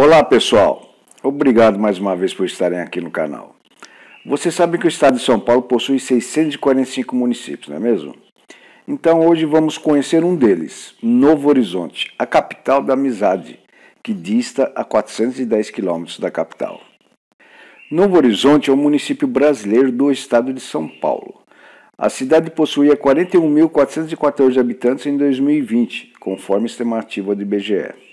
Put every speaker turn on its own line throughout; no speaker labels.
Olá pessoal, obrigado mais uma vez por estarem aqui no canal. Você sabe que o estado de São Paulo possui 645 municípios, não é mesmo? Então hoje vamos conhecer um deles, Novo Horizonte, a capital da amizade, que dista a 410 quilômetros da capital. Novo Horizonte é um município brasileiro do estado de São Paulo. A cidade possuía 41.414 habitantes em 2020, conforme estimativa do IBGE.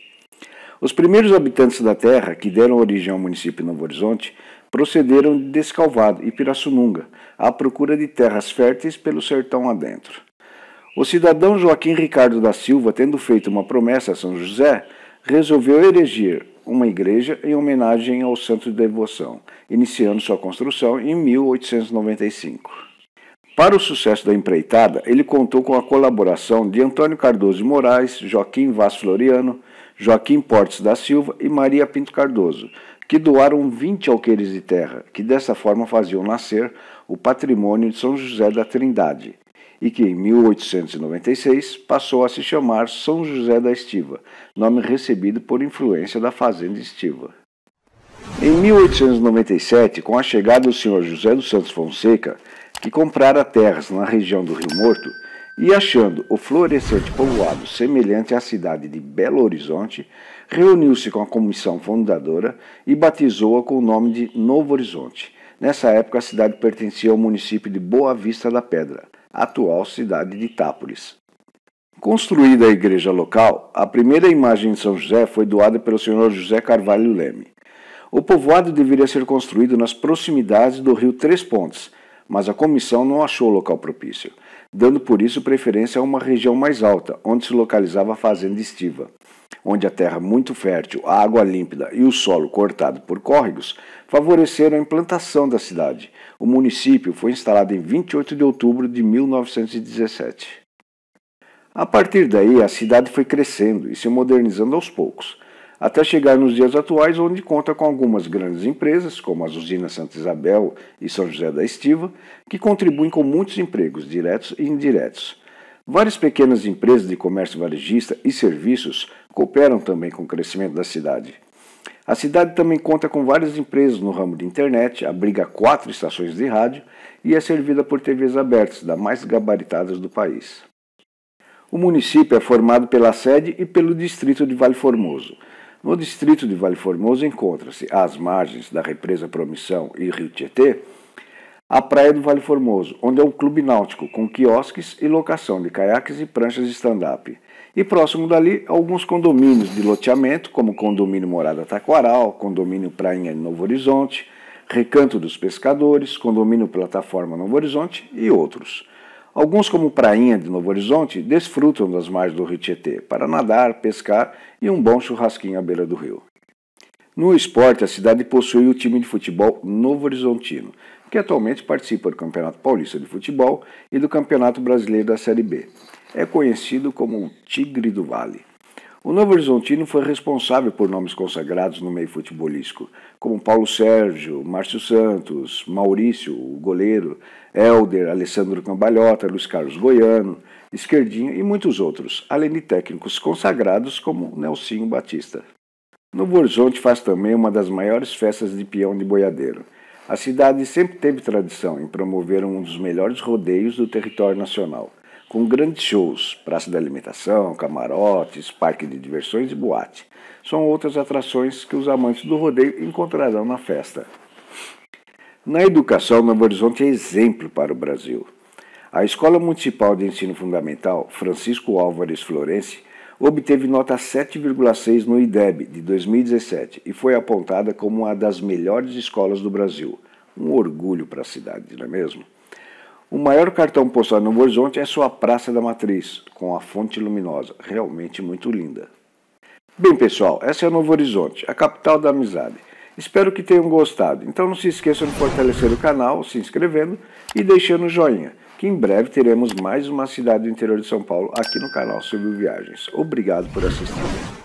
Os primeiros habitantes da terra, que deram origem ao município de Novo Horizonte, procederam de Descalvado e Pirassununga, à procura de terras férteis pelo sertão adentro. O cidadão Joaquim Ricardo da Silva, tendo feito uma promessa a São José, resolveu erigir uma igreja em homenagem ao santo de devoção, iniciando sua construção em 1895. Para o sucesso da empreitada, ele contou com a colaboração de Antônio Cardoso de Moraes, Joaquim Vaz Floriano, Joaquim Portes da Silva e Maria Pinto Cardoso, que doaram 20 alqueires de terra, que dessa forma faziam nascer o patrimônio de São José da Trindade, e que em 1896 passou a se chamar São José da Estiva, nome recebido por influência da Fazenda Estiva. Em 1897, com a chegada do senhor José dos Santos Fonseca, que comprara terras na região do Rio Morto, e achando o florescente povoado semelhante à cidade de Belo Horizonte, reuniu-se com a comissão fundadora e batizou-a com o nome de Novo Horizonte. Nessa época, a cidade pertencia ao município de Boa Vista da Pedra, atual cidade de Itápolis. Construída a igreja local, a primeira imagem de São José foi doada pelo senhor José Carvalho Leme. O povoado deveria ser construído nas proximidades do rio Três Pontes, mas a comissão não achou local propício dando por isso preferência a uma região mais alta, onde se localizava a fazenda estiva, onde a terra muito fértil, a água límpida e o solo cortado por córregos favoreceram a implantação da cidade. O município foi instalado em 28 de outubro de 1917. A partir daí, a cidade foi crescendo e se modernizando aos poucos até chegar nos dias atuais, onde conta com algumas grandes empresas, como as usinas Santa Isabel e São José da Estiva, que contribuem com muitos empregos, diretos e indiretos. Várias pequenas empresas de comércio varejista e serviços cooperam também com o crescimento da cidade. A cidade também conta com várias empresas no ramo de internet, abriga quatro estações de rádio e é servida por TVs abertas, das mais gabaritadas do país. O município é formado pela sede e pelo distrito de Vale Formoso, no distrito de Vale Formoso encontra-se, às margens da represa Promissão e Rio Tietê, a Praia do Vale Formoso, onde é um clube náutico com quiosques e locação de caiaques e pranchas de stand-up. E próximo dali, alguns condomínios de loteamento, como Condomínio Morada Taquaral, Condomínio Prainha de Novo Horizonte, Recanto dos Pescadores, Condomínio Plataforma Novo Horizonte e outros. Alguns, como Prainha de Novo Horizonte, desfrutam das margens do rio Tietê para nadar, pescar e um bom churrasquinho à beira do rio. No esporte, a cidade possui o time de futebol Novo Horizontino, que atualmente participa do Campeonato Paulista de Futebol e do Campeonato Brasileiro da Série B. É conhecido como o Tigre do Vale. O Novo Horizontino foi responsável por nomes consagrados no meio futebolístico, como Paulo Sérgio, Márcio Santos, Maurício, o goleiro, Helder, Alessandro Cambalhota, Luiz Carlos Goiano, Esquerdinho e muitos outros, além de técnicos consagrados como Nelsinho Batista. Novo Horizonte faz também uma das maiores festas de peão de boiadeiro. A cidade sempre teve tradição em promover um dos melhores rodeios do território nacional, com grandes shows, praça da alimentação, camarotes, parque de diversões e boate. São outras atrações que os amantes do rodeio encontrarão na festa. Na educação, Novo Horizonte é exemplo para o Brasil. A Escola Municipal de Ensino Fundamental Francisco Álvares Florence obteve nota 7,6 no IDEB de 2017 e foi apontada como uma das melhores escolas do Brasil. Um orgulho para a cidade, não é mesmo? O maior cartão postal no Novo Horizonte é sua Praça da Matriz, com a fonte luminosa, realmente muito linda. Bem, pessoal, essa é Novo Horizonte, a capital da amizade. Espero que tenham gostado. Então não se esqueçam de fortalecer o canal, se inscrevendo e deixando o joinha, que em breve teremos mais uma cidade do interior de São Paulo aqui no canal Sobre Viagens. Obrigado por assistir.